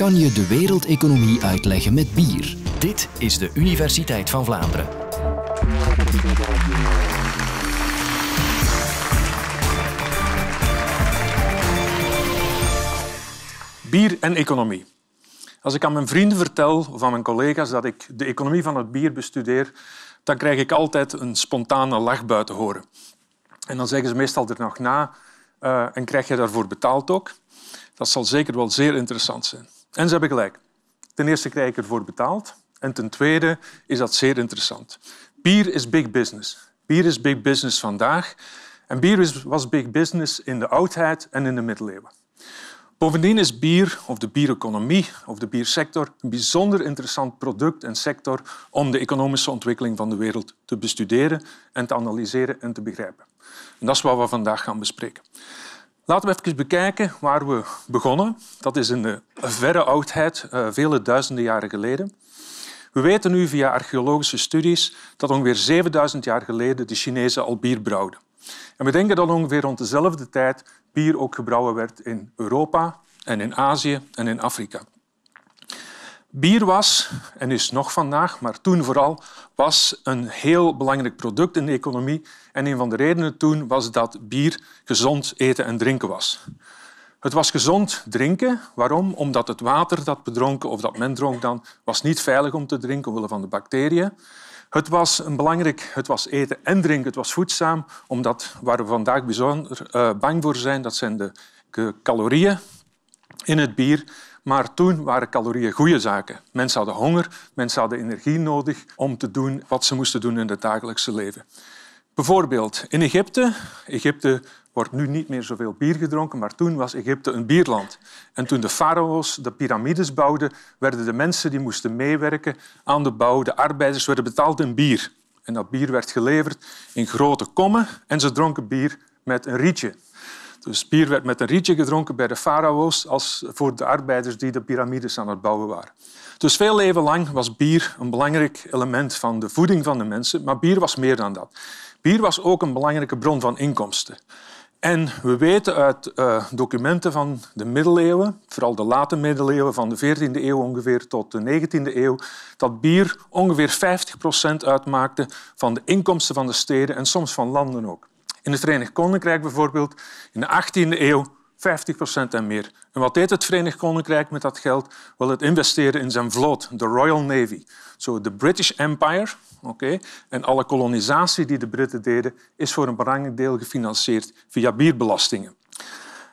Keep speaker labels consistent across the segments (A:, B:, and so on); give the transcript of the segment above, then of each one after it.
A: kan je de wereldeconomie uitleggen met bier. Dit is de Universiteit van Vlaanderen. Bier en economie. Als ik aan mijn vrienden vertel of aan mijn collega's dat ik de economie van het bier bestudeer, dan krijg ik altijd een spontane lach buiten horen. En dan zeggen ze meestal er nog na eh, en krijg je daarvoor betaald ook. Dat zal zeker wel zeer interessant zijn. En ze hebben gelijk. Ten eerste krijg ik ervoor betaald. En ten tweede is dat zeer interessant. Bier is big business. Bier is big business vandaag. En bier was big business in de oudheid en in de middeleeuwen. Bovendien is bier, of de biereconomie, of de biersector, een bijzonder interessant product en sector om de economische ontwikkeling van de wereld te bestuderen en te analyseren en te begrijpen. En dat is wat we vandaag gaan bespreken. Laten we even bekijken waar we begonnen. Dat is in de verre oudheid, eh, vele duizenden jaren geleden. We weten nu via archeologische studies dat ongeveer 7000 jaar geleden de Chinezen al bier brouwden. En we denken dat ongeveer rond dezelfde tijd bier ook gebrouwen werd in Europa en in Azië en in Afrika. Bier was, en is nog vandaag, maar toen vooral, was een heel belangrijk product in de economie. En een van de redenen toen was dat bier gezond eten en drinken was. Het was gezond drinken. Waarom? Omdat het water dat bedronken of dat men dronk dan, was niet veilig om te drinken omwille van de bacteriën. Het was een belangrijk, het was eten en drinken, het was voedzaam, omdat waar we vandaag bijzonder eh, bang voor zijn, dat zijn de calorieën in het bier maar toen waren calorieën goede zaken. Mensen hadden honger, mensen hadden energie nodig om te doen wat ze moesten doen in het dagelijkse leven. Bijvoorbeeld in Egypte. Egypte wordt nu niet meer zoveel bier gedronken, maar toen was Egypte een bierland. En toen de farao's de piramides bouwden, werden de mensen die moesten meewerken aan de bouw, de arbeiders, werden betaald in bier. En dat bier werd geleverd in grote kommen en ze dronken bier met een rietje. Dus bier werd met een rietje gedronken bij de farao's als voor de arbeiders die de piramides aan het bouwen waren. Dus veel leven lang was bier een belangrijk element van de voeding van de mensen, maar bier was meer dan dat. Bier was ook een belangrijke bron van inkomsten. En we weten uit eh, documenten van de middeleeuwen, vooral de late middeleeuwen van de 14e eeuw ongeveer tot de 19e eeuw, dat bier ongeveer 50% uitmaakte van de inkomsten van de steden en soms van landen ook. In het Verenigd Koninkrijk bijvoorbeeld, in de 18e eeuw 50% en meer. En wat deed het Verenigd Koninkrijk met dat geld? Wel, het investeren in zijn vloot, de Royal Navy. Zo, so, de British Empire okay, en alle kolonisatie die de Britten deden, is voor een belangrijk deel gefinancierd via bierbelastingen.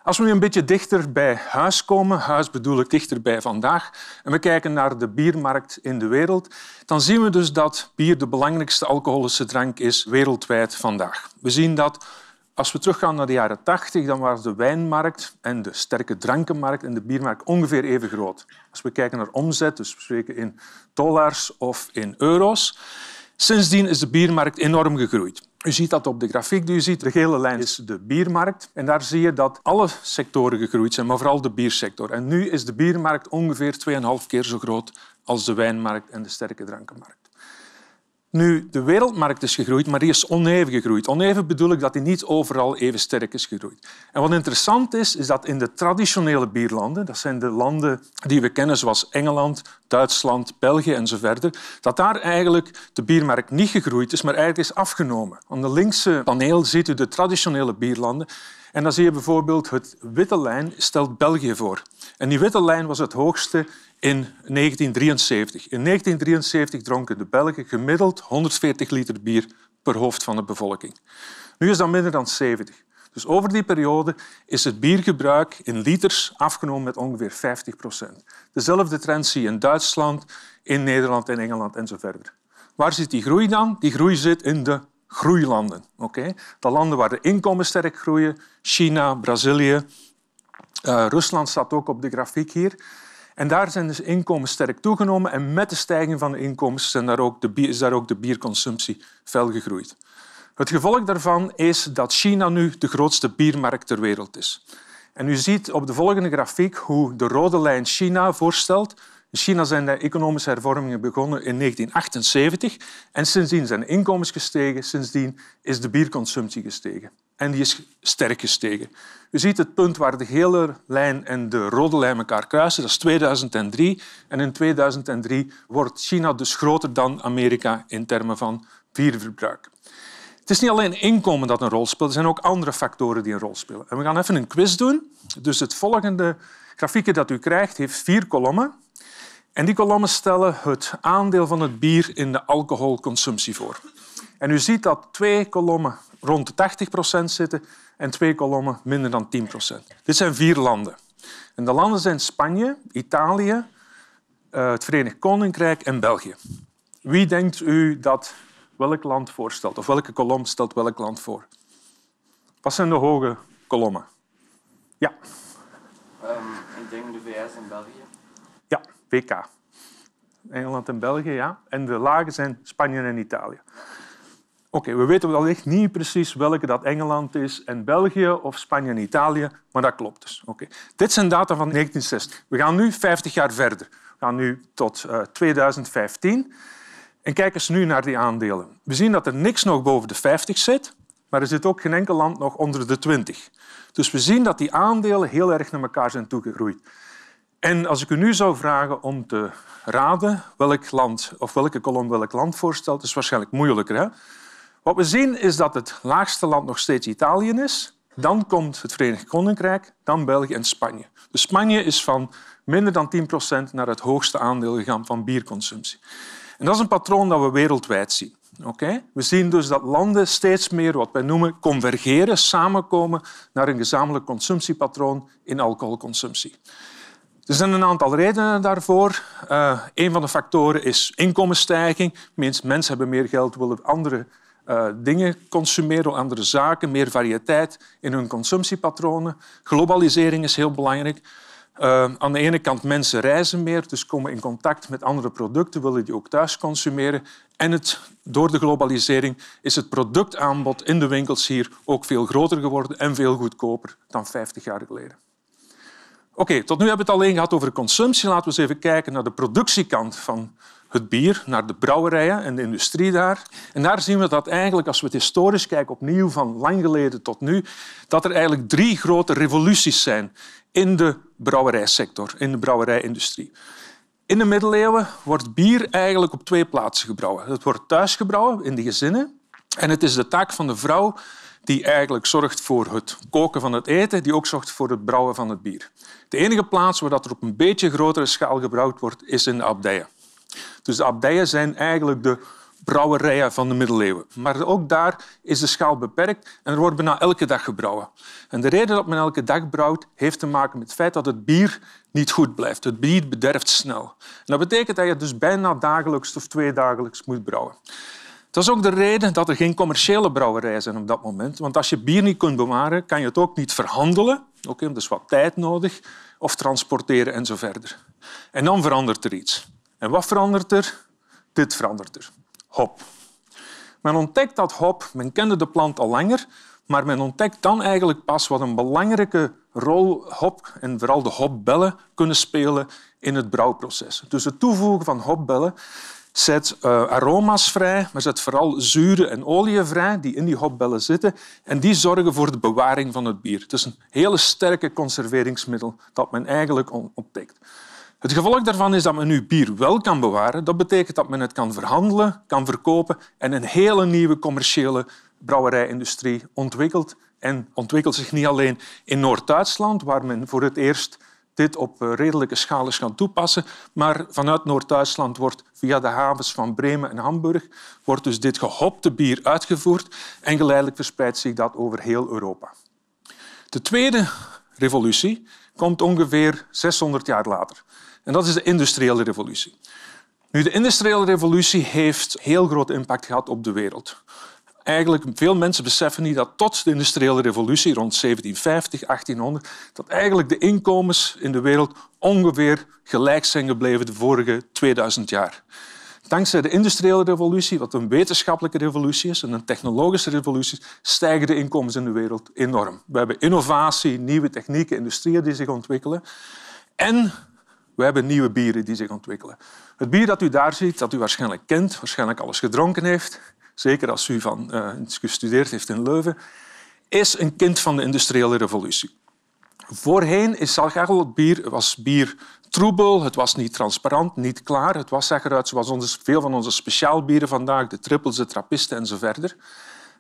A: Als we nu een beetje dichter bij huis komen, huis bedoel ik dichter bij vandaag, en we kijken naar de biermarkt in de wereld, dan zien we dus dat bier de belangrijkste alcoholische drank is wereldwijd vandaag. We zien dat als we teruggaan naar de jaren 80, dan waren de wijnmarkt en de sterke drankenmarkt en de biermarkt ongeveer even groot. Als we kijken naar omzet, dus we spreken in dollars of in euro's, Sindsdien is de biermarkt enorm gegroeid. U ziet dat op de grafiek die u ziet. De gele lijn is de biermarkt. En daar zie je dat alle sectoren gegroeid zijn, maar vooral de biersector. En nu is de biermarkt ongeveer 2,5 keer zo groot als de wijnmarkt en de sterke drankenmarkt. Nu, de wereldmarkt is gegroeid, maar die is oneven gegroeid. Oneven bedoel ik dat die niet overal even sterk is gegroeid. En wat interessant is, is dat in de traditionele bierlanden, dat zijn de landen die we kennen zoals Engeland, Duitsland, België enzovoort, dat daar eigenlijk de biermarkt niet gegroeid is, maar eigenlijk is afgenomen. Aan de linkse paneel ziet u de traditionele bierlanden. En dan zie je bijvoorbeeld het witte lijn stelt België voor. En die witte lijn was het hoogste in 1973. In 1973 dronken de Belgen gemiddeld 140 liter bier per hoofd van de bevolking. Nu is dat minder dan 70. Dus over die periode is het biergebruik in liters afgenomen met ongeveer 50 procent. Dezelfde trend zie je in Duitsland, in Nederland, in Engeland en zo verder. Waar zit die groei dan? Die groei zit in de groeilanden. Oké, De landen waar de inkomen sterk groeien, China, Brazilië. Eh, Rusland staat ook op de grafiek hier. En daar zijn dus inkomens sterk toegenomen en met de stijging van de inkomens zijn daar ook de is daar ook de bierconsumptie fel gegroeid. Het gevolg daarvan is dat China nu de grootste biermarkt ter wereld is. En u ziet op de volgende grafiek hoe de rode lijn China voorstelt China zijn de economische hervormingen begonnen in 1978 en sindsdien zijn inkomens gestegen, sindsdien is de bierconsumptie gestegen. En die is sterk gestegen. U ziet het punt waar de gele lijn en de rode lijn elkaar kruisen, dat is 2003. En in 2003 wordt China dus groter dan Amerika in termen van bierverbruik. Het is niet alleen inkomen dat een rol speelt, er zijn ook andere factoren die een rol spelen. En we gaan even een quiz doen. Dus het volgende grafiekje dat u krijgt heeft vier kolommen. En die kolommen stellen het aandeel van het bier in de alcoholconsumptie voor. En u ziet dat twee kolommen rond de 80 procent zitten en twee kolommen minder dan 10 procent. Dit zijn vier landen. En de landen zijn Spanje, Italië, eh, het Verenigd Koninkrijk en België. Wie denkt u dat welk land voorstelt? Of welke kolom stelt welk land voor? Wat zijn de hoge kolommen? Ja. Ehm, ik denk de VS en België. WK. Engeland en België, ja. En de lagen zijn Spanje en Italië. Oké, we weten wellicht niet precies welke dat Engeland is en België of Spanje en Italië, maar dat klopt dus. Oké, Dit zijn data van 1960. We gaan nu 50 jaar verder. We gaan nu tot 2015. Eh, en kijk eens nu naar die aandelen. We zien dat er niks nog boven de 50 zit, maar er zit ook geen enkel land nog onder de 20. Dus we zien dat die aandelen heel erg naar elkaar zijn toegegroeid. En als ik u nu zou vragen om te raden welk land of welke kolom welk land voorstelt, is waarschijnlijk moeilijker. Hè? Wat we zien is dat het laagste land nog steeds Italië is. Dan komt het Verenigd Koninkrijk, dan België en Spanje. Dus Spanje is van minder dan 10 naar het hoogste aandeel gegaan van bierconsumptie. En dat is een patroon dat we wereldwijd zien. Okay? We zien dus dat landen steeds meer wat wij noemen convergeren, samenkomen naar een gezamenlijk consumptiepatroon in alcoholconsumptie. Er zijn een aantal redenen daarvoor. Uh, een van de factoren is inkomensstijging. Mensen hebben meer geld, willen andere eh, dingen consumeren, andere zaken, meer variëteit in hun consumptiepatronen. Globalisering is heel belangrijk. Eh, aan de ene kant mensen reizen meer, dus komen in contact met andere producten, willen die ook thuis consumeren. En het, door de globalisering is het productaanbod in de winkels hier ook veel groter geworden en veel goedkoper dan 50 jaar geleden. Oké, tot nu hebben we het alleen gehad over consumptie. Laten we eens even kijken naar de productiekant van het bier, naar de brouwerijen en de industrie daar. En daar zien we dat eigenlijk, als we het historisch kijken, opnieuw van lang geleden tot nu, dat er eigenlijk drie grote revoluties zijn in de brouwerijsector, in de brouwerijindustrie. In de middeleeuwen wordt bier eigenlijk op twee plaatsen gebrouwen. Het wordt thuis gebrouwen, in de gezinnen, en het is de taak van de vrouw die eigenlijk zorgt voor het koken van het eten, die ook zorgt voor het brouwen van het bier. De enige plaats waar dat er op een beetje grotere schaal gebruikt wordt, is in de abdijen. Dus de abdijen zijn eigenlijk de brouwerijen van de middeleeuwen. Maar ook daar is de schaal beperkt en er wordt bijna elke dag gebrouwen. En de reden dat men elke dag brouwt, heeft te maken met het feit dat het bier niet goed blijft. Het bier bederft snel. dat betekent dat je dus bijna dagelijks of tweedagelijks moet brouwen. Dat is ook de reden dat er geen commerciële brouwerijen zijn op dat moment. Want als je bier niet kunt bewaren, kan je het ook niet verhandelen. Oké, okay, dus wat tijd nodig. Of transporteren en zo verder. En dan verandert er iets. En wat verandert er? Dit verandert er. Hop. Men ontdekt dat hop. Men kende de plant al langer. Maar men ontdekt dan eigenlijk pas wat een belangrijke rol hop en vooral de hopbellen kunnen spelen in het brouwproces. Dus het toevoegen van hopbellen zet eh, aroma's vrij, maar zet vooral zuren en oliën vrij die in die hopbellen zitten. En die zorgen voor de bewaring van het bier. Het is een hele sterke conserveringsmiddel dat men eigenlijk ontdekt. Het gevolg daarvan is dat men nu bier wel kan bewaren. Dat betekent dat men het kan verhandelen, kan verkopen en een hele nieuwe commerciële brouwerijindustrie ontwikkelt. En ontwikkelt zich niet alleen in Noord-Duitsland, waar men voor het eerst dit op eh, redelijke schaal gaan toepassen. Maar vanuit Noord-Duitsland wordt via de havens van Bremen en Hamburg wordt dus dit gehopte bier uitgevoerd en geleidelijk verspreidt zich dat over heel Europa. De tweede revolutie komt ongeveer 600 jaar later. En dat is de industriële revolutie. Nu, de industriële revolutie heeft heel groot impact gehad op de wereld eigenlijk veel mensen beseffen niet dat tot de industriële revolutie rond 1750, 1800, dat eigenlijk de inkomens in de wereld ongeveer gelijk zijn gebleven de vorige 2000 jaar. Dankzij de industriële revolutie, wat een wetenschappelijke revolutie is en een technologische revolutie, stijgen de inkomens in de wereld enorm. We hebben innovatie, nieuwe technieken, industrieën die zich ontwikkelen. En we hebben nieuwe bieren die zich ontwikkelen. Het bier dat u daar ziet, dat u waarschijnlijk kent, waarschijnlijk alles gedronken heeft, zeker als van uh, gestudeerd heeft in Leuven, is een kind van de industriële revolutie. Voorheen is het bier, was bier troebel, het was niet transparant, niet klaar. Het was eruit zoals veel van onze speciaalbieren vandaag, de trippels, de trappisten en verder.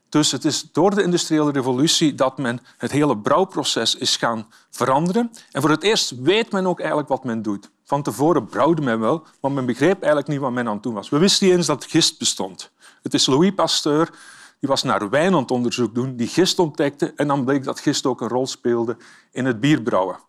A: Dus het is door de industriële revolutie dat men het hele brouwproces is gaan veranderen. En voor het eerst weet men ook eigenlijk wat men doet. Van tevoren brouwde men wel, maar men begreep eigenlijk niet wat men aan het doen was. We wisten niet eens dat gist bestond. Het is Louis Pasteur die was naar wijn aan het onderzoek doen, die gist ontdekte en dan bleek dat gist ook een rol speelde in het bierbrouwen.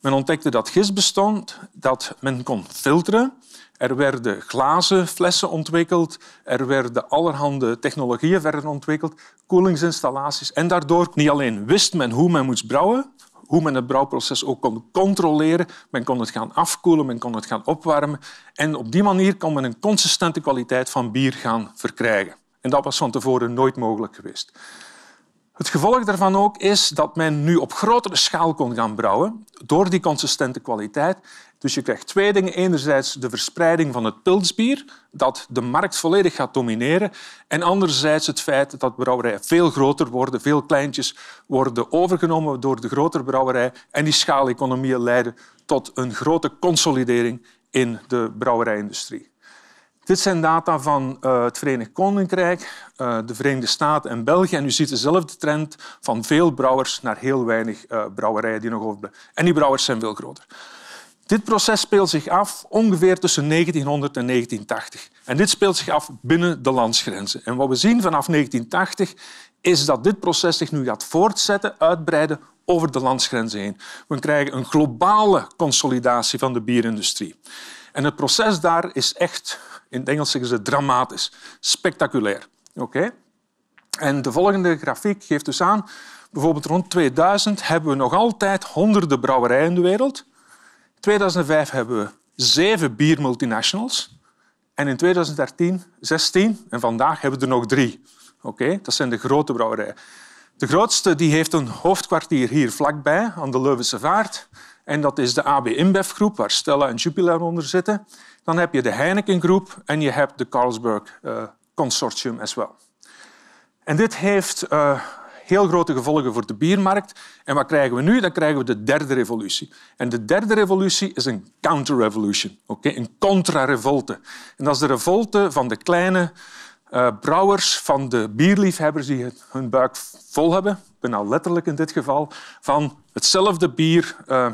A: Men ontdekte dat gist bestond, dat men kon filteren. Er werden glazen flessen ontwikkeld, er werden allerhande technologieën verder ontwikkeld, koelingsinstallaties. En daardoor niet alleen wist men hoe men moest brouwen, hoe men het brouwproces ook kon controleren. Men kon het gaan afkoelen, men kon het gaan opwarmen. En op die manier kon men een consistente kwaliteit van bier gaan verkrijgen. En dat was van tevoren nooit mogelijk geweest. Het gevolg daarvan ook is dat men nu op grotere schaal kon gaan brouwen door die consistente kwaliteit dus je krijgt twee dingen. Enerzijds de verspreiding van het pilsbier, dat de markt volledig gaat domineren. En anderzijds het feit dat brouwerijen veel groter worden, veel kleintjes worden overgenomen door de grotere brouwerij. En die schaaleconomieën leiden tot een grote consolidering in de brouwerijindustrie. Dit zijn data van eh, het Verenigd Koninkrijk, eh, de Verenigde Staten en België. En u ziet dezelfde trend van veel brouwers naar heel weinig eh, brouwerijen die nog overblijven. En die brouwers zijn veel groter. Dit proces speelt zich af ongeveer tussen 1900 en 1980. En dit speelt zich af binnen de landsgrenzen. En wat we zien vanaf 1980 is dat dit proces zich nu gaat voortzetten, uitbreiden over de landsgrenzen heen. We krijgen een globale consolidatie van de bierindustrie. En het proces daar is echt, in het Engels zeggen ze dramatisch, spectaculair. Oké? En de volgende grafiek geeft dus aan, bijvoorbeeld rond 2000 hebben we nog altijd honderden brouwerijen in de wereld. 2005 hebben we zeven biermultinationals. En in 2013, 16 en vandaag hebben we er nog drie. Oké, Dat zijn de grote brouwerijen. De grootste die heeft een hoofdkwartier hier vlakbij, aan de Leuvense Vaart. En dat is de AB InBev-groep, waar Stella en Jupiler onder zitten. Dan heb je de Heineken-groep en je hebt de Carlsberg eh, Consortium as wel. En dit heeft eh, heel grote gevolgen voor de biermarkt. En wat krijgen we nu? Dan krijgen we de derde revolutie. En de derde revolutie is een counter-revolution, een contra-revolte. En dat is de revolte van de kleine eh, brouwers, van de bierliefhebbers die hun buik vol hebben, bijna letterlijk in dit geval, van hetzelfde bier... Eh,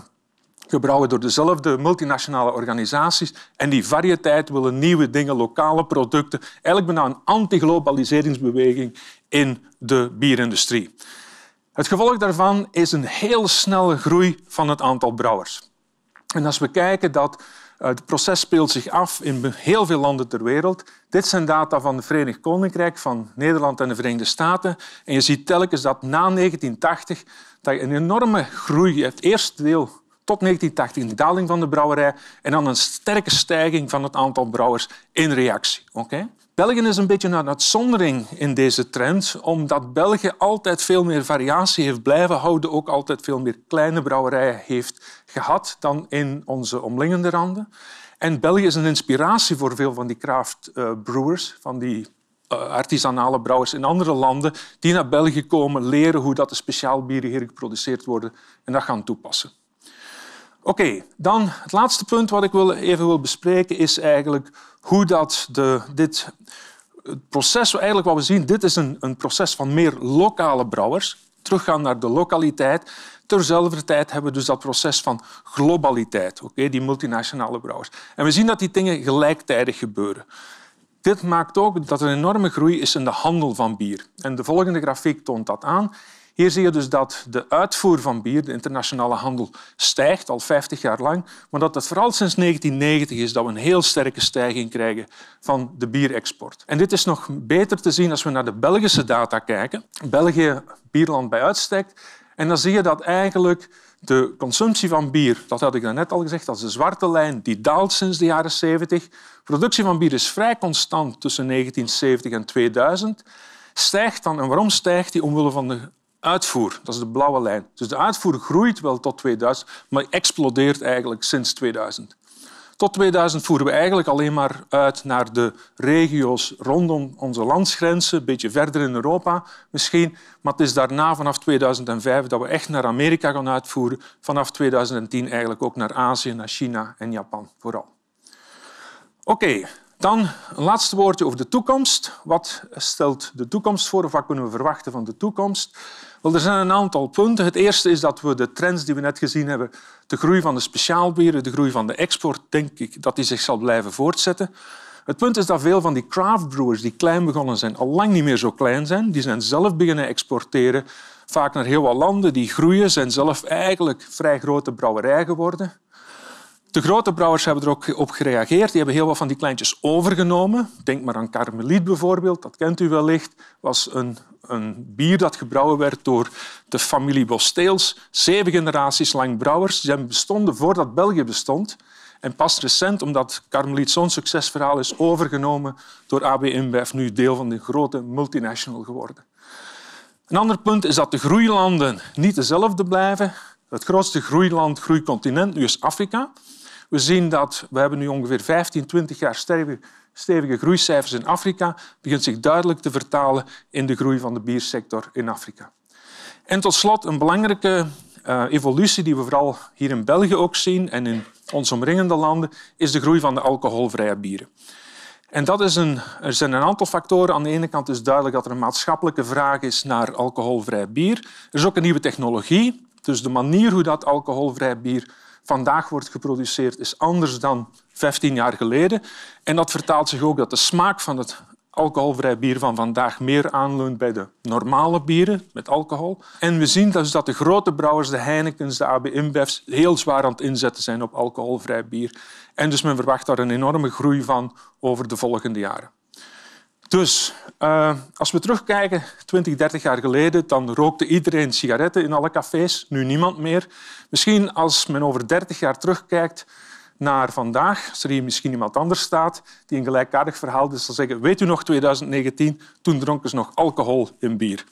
A: gebrouwen door dezelfde multinationale organisaties. En die variëteit willen nieuwe dingen, lokale producten. Eigenlijk bijna een anti-globaliseringsbeweging in de bierindustrie. Het gevolg daarvan is een heel snelle groei van het aantal brouwers. En als we kijken dat eh, het proces speelt zich af in heel veel landen ter wereld. Dit zijn data van het Verenigd Koninkrijk, van Nederland en de Verenigde Staten. En je ziet telkens dat na 1980 dat je een enorme groei Het eerste deel tot 1980 een daling van de brouwerij en dan een sterke stijging van het aantal brouwers in reactie. Oké? België is een beetje een uitzondering in deze trend, omdat België altijd veel meer variatie heeft blijven houden, ook altijd veel meer kleine brouwerijen heeft gehad dan in onze omliggende randen. En België is een inspiratie voor veel van die craft eh, brewers, van die eh, artisanale brouwers in andere landen, die naar België komen, leren hoe dat de speciaalbieren hier geproduceerd worden en dat gaan toepassen. Oké, dan het laatste punt wat ik wil, even wil bespreken is eigenlijk hoe dat de, dit het proces, eigenlijk wat we zien, dit is een, een proces van meer lokale brouwers. Teruggaan naar de lokaliteit. Terzelfde tijd hebben we dus dat proces van globaliteit, oké, die multinationale brouwers. En we zien dat die dingen gelijktijdig gebeuren. Dit maakt ook dat er een enorme groei is in de handel van bier. En de volgende grafiek toont dat aan. Hier zie je dus dat de uitvoer van bier, de internationale handel, stijgt al 50 jaar lang, maar dat het vooral sinds 1990 is dat we een heel sterke stijging krijgen van de bierexport. En dit is nog beter te zien als we naar de Belgische data kijken. België, bierland bij uitstek. En dan zie je dat eigenlijk de consumptie van bier, dat had ik net al gezegd, dat is de zwarte lijn, die daalt sinds de jaren 70. De productie van bier is vrij constant tussen 1970 en 2000. Stijgt dan, en waarom stijgt die? Omwille van de Uitvoer, dat is de blauwe lijn. Dus de uitvoer groeit wel tot 2000, maar explodeert eigenlijk sinds 2000. Tot 2000 voeren we eigenlijk alleen maar uit naar de regio's rondom onze landsgrenzen, een beetje verder in Europa misschien. Maar het is daarna, vanaf 2005, dat we echt naar Amerika gaan uitvoeren. Vanaf 2010 eigenlijk ook naar Azië, naar China en Japan vooral. Oké, dan een laatste woordje over de toekomst. Wat stelt de toekomst voor of wat kunnen we verwachten van de toekomst? Wel, er zijn een aantal punten. Het eerste is dat we de trends die we net gezien hebben, de groei van de speciaalbieren, de groei van de export, denk ik dat die zich zal blijven voortzetten. Het punt is dat veel van die craftbrewers die klein begonnen zijn, al lang niet meer zo klein zijn. Die zijn zelf beginnen exporteren, vaak naar heel wat landen. Die groeien, zijn zelf eigenlijk vrij grote brouwerijen geworden. De grote brouwers hebben er ook op gereageerd. Die hebben heel wat van die kleintjes overgenomen. Denk maar aan Carmeliet bijvoorbeeld, dat kent u wellicht. Dat was een, een, bier dat gebrouwen werd door de familie Bosteels. Zeven generaties lang brouwers. Ze bestonden voordat België bestond. En pas recent, omdat Carmeliet zo'n succesverhaal is overgenomen door AB InBev, nu deel van de grote multinational geworden. Een ander punt is dat de groeilanden niet dezelfde blijven. Het grootste groeiland, groeicontinent, nu is Afrika. We zien dat we hebben nu ongeveer 15, 20 jaar stevige, groeicijfers in Afrika. begint zich duidelijk te vertalen in de groei van de biersector in Afrika. En tot slot een belangrijke eh, evolutie die we vooral hier in België ook zien en in onze omringende landen, is de groei van de alcoholvrije bieren. En dat is een, er zijn een aantal factoren. Aan de ene kant is duidelijk dat er een maatschappelijke vraag is naar alcoholvrij bier. Er is ook een nieuwe technologie. Dus de manier hoe dat alcoholvrij bier vandaag wordt geproduceerd is anders dan 15 jaar geleden. En dat vertaalt zich ook dat de smaak van het alcoholvrij bier van vandaag meer aanleunt bij de normale bieren met alcohol. En we zien dus dat de grote brouwers, de Heinekens, de AB InBevs, heel zwaar aan het inzetten zijn op alcoholvrij bier. En dus men verwacht daar een enorme groei van over de volgende jaren. Dus eh, als we terugkijken, 20, 30 jaar geleden, dan rookte iedereen sigaretten in alle cafés, nu niemand meer. Misschien als men over 30 jaar terugkijkt naar vandaag, als er hier misschien iemand anders staat die een gelijkaardig verhaal is, dus zal zeggen, weet u nog 2019, toen dronken ze nog alcohol in bier.